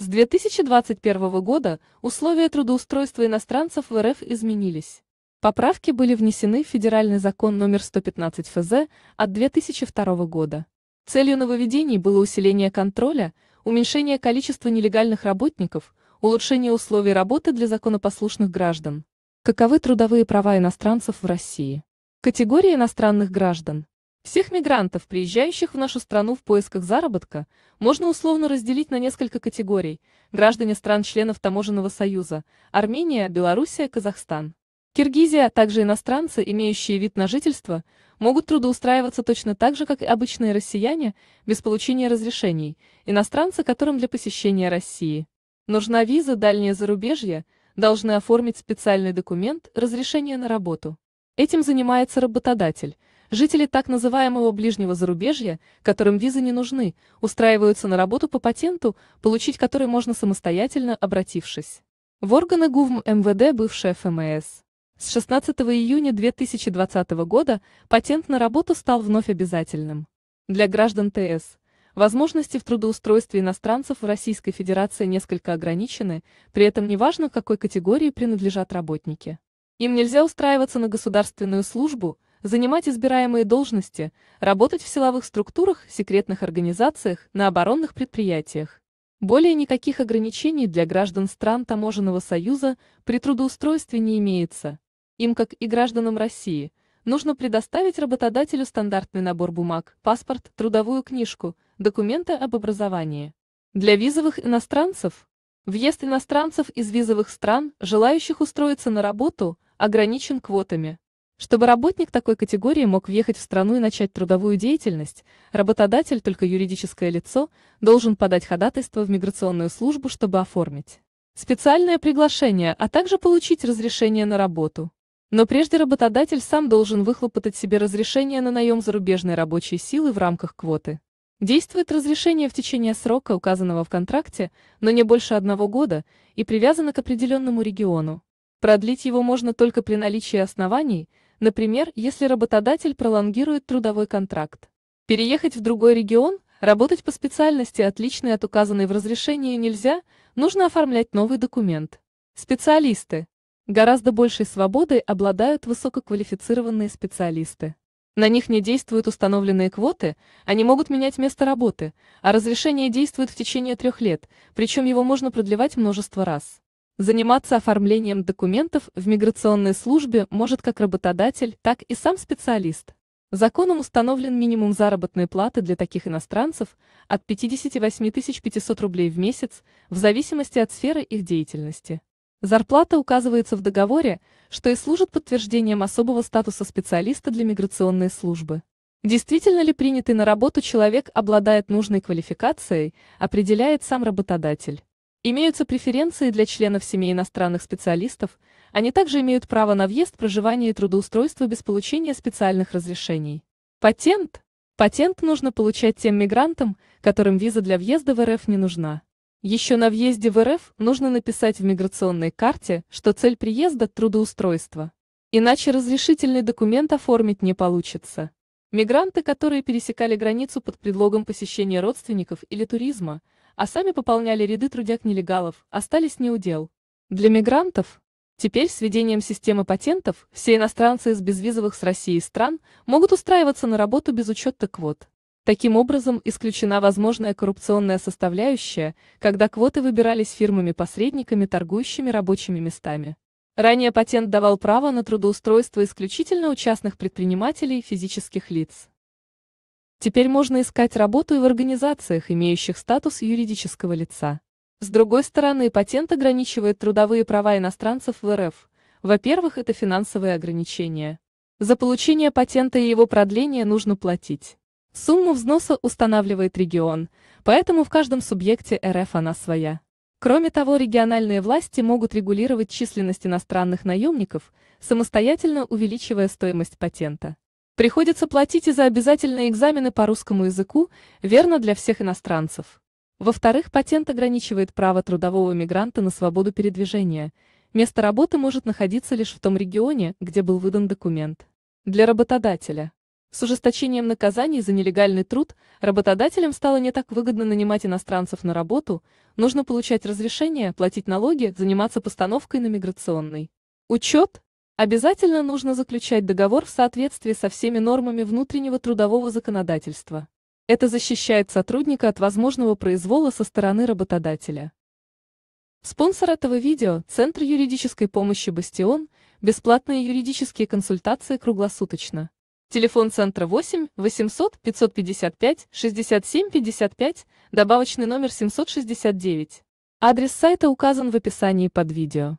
С 2021 года условия трудоустройства иностранцев в РФ изменились. Поправки были внесены в федеральный закон номер 115 ФЗ от 2002 года. Целью нововведений было усиление контроля, уменьшение количества нелегальных работников, улучшение условий работы для законопослушных граждан. Каковы трудовые права иностранцев в России? Категория иностранных граждан. Всех мигрантов, приезжающих в нашу страну в поисках заработка, можно условно разделить на несколько категорий – граждане стран-членов Таможенного союза – Армения, Белоруссия, Казахстан. Киргизия, а также иностранцы, имеющие вид на жительство, могут трудоустраиваться точно так же, как и обычные россияне, без получения разрешений, иностранцы, которым для посещения России нужна виза дальнее зарубежье, должны оформить специальный документ разрешение на работу. Этим занимается работодатель – Жители так называемого ближнего зарубежья, которым визы не нужны, устраиваются на работу по патенту, получить который можно самостоятельно, обратившись в органы ГУВМ МВД бывшая ФМС. С 16 июня 2020 года патент на работу стал вновь обязательным. Для граждан ТС возможности в трудоустройстве иностранцев в Российской Федерации несколько ограничены, при этом неважно, к какой категории принадлежат работники. Им нельзя устраиваться на государственную службу – занимать избираемые должности, работать в силовых структурах, секретных организациях, на оборонных предприятиях. Более никаких ограничений для граждан стран Таможенного союза при трудоустройстве не имеется. Им, как и гражданам России, нужно предоставить работодателю стандартный набор бумаг, паспорт, трудовую книжку, документы об образовании. Для визовых иностранцев въезд иностранцев из визовых стран, желающих устроиться на работу, ограничен квотами. Чтобы работник такой категории мог въехать в страну и начать трудовую деятельность, работодатель, только юридическое лицо, должен подать ходатайство в миграционную службу, чтобы оформить специальное приглашение, а также получить разрешение на работу. Но прежде работодатель сам должен выхлопотать себе разрешение на наем зарубежной рабочей силы в рамках квоты. Действует разрешение в течение срока, указанного в контракте, но не больше одного года, и привязано к определенному региону. Продлить его можно только при наличии оснований – Например, если работодатель пролонгирует трудовой контракт. Переехать в другой регион, работать по специальности, отличной от указанной в разрешении, нельзя, нужно оформлять новый документ. Специалисты. Гораздо большей свободой обладают высококвалифицированные специалисты. На них не действуют установленные квоты, они могут менять место работы, а разрешение действует в течение трех лет, причем его можно продлевать множество раз. Заниматься оформлением документов в миграционной службе может как работодатель, так и сам специалист. Законом установлен минимум заработной платы для таких иностранцев от 58 500 рублей в месяц, в зависимости от сферы их деятельности. Зарплата указывается в договоре, что и служит подтверждением особого статуса специалиста для миграционной службы. Действительно ли принятый на работу человек обладает нужной квалификацией, определяет сам работодатель. Имеются преференции для членов семей иностранных специалистов, они также имеют право на въезд, проживание и трудоустройство без получения специальных разрешений. Патент. Патент нужно получать тем мигрантам, которым виза для въезда в РФ не нужна. Еще на въезде в РФ нужно написать в миграционной карте, что цель приезда – трудоустройство. Иначе разрешительный документ оформить не получится. Мигранты, которые пересекали границу под предлогом посещения родственников или туризма – а сами пополняли ряды трудяг-нелегалов, остались неудел. Для мигрантов Теперь с введением системы патентов все иностранцы из безвизовых с Россией стран могут устраиваться на работу без учета квот. Таким образом, исключена возможная коррупционная составляющая, когда квоты выбирались фирмами-посредниками, торгующими рабочими местами. Ранее патент давал право на трудоустройство исключительно у частных предпринимателей и физических лиц. Теперь можно искать работу и в организациях, имеющих статус юридического лица. С другой стороны, патент ограничивает трудовые права иностранцев в РФ. Во-первых, это финансовые ограничения. За получение патента и его продление нужно платить. Сумму взноса устанавливает регион, поэтому в каждом субъекте РФ она своя. Кроме того, региональные власти могут регулировать численность иностранных наемников, самостоятельно увеличивая стоимость патента. Приходится платить и за обязательные экзамены по русскому языку, верно для всех иностранцев. Во-вторых, патент ограничивает право трудового мигранта на свободу передвижения. Место работы может находиться лишь в том регионе, где был выдан документ. Для работодателя. С ужесточением наказаний за нелегальный труд работодателям стало не так выгодно нанимать иностранцев на работу, нужно получать разрешение, платить налоги, заниматься постановкой на миграционный учет, обязательно нужно заключать договор в соответствии со всеми нормами внутреннего трудового законодательства. Это защищает сотрудника от возможного произвола со стороны работодателя. Спонсор этого видео – Центр юридической помощи «Бастион», бесплатные юридические консультации круглосуточно. Телефон центра 8 800 555 67 55, добавочный номер 769. Адрес сайта указан в описании под видео.